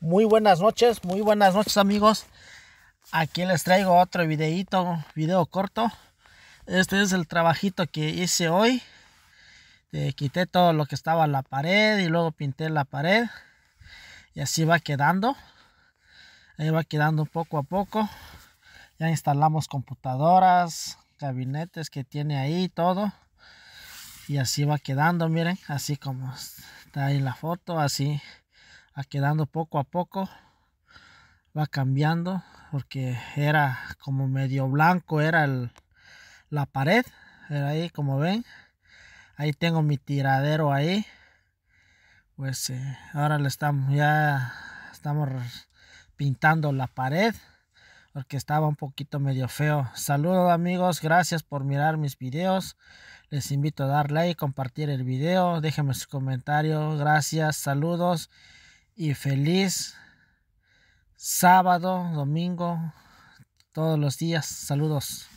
Muy buenas noches, muy buenas noches amigos. Aquí les traigo otro videito, video corto. Este es el trabajito que hice hoy. Eh, quité todo lo que estaba en la pared y luego pinté la pared. Y así va quedando. Ahí va quedando poco a poco. Ya instalamos computadoras, gabinetes que tiene ahí, todo. Y así va quedando, miren, así como está ahí la foto, así quedando poco a poco, va cambiando, porque era como medio blanco, era el, la pared, era ahí como ven, ahí tengo mi tiradero ahí, pues eh, ahora le estamos, ya estamos pintando la pared, porque estaba un poquito medio feo. Saludos amigos, gracias por mirar mis videos. Les invito a dar like, compartir el video, déjenme su comentario. Gracias, saludos y feliz sábado, domingo, todos los días. Saludos.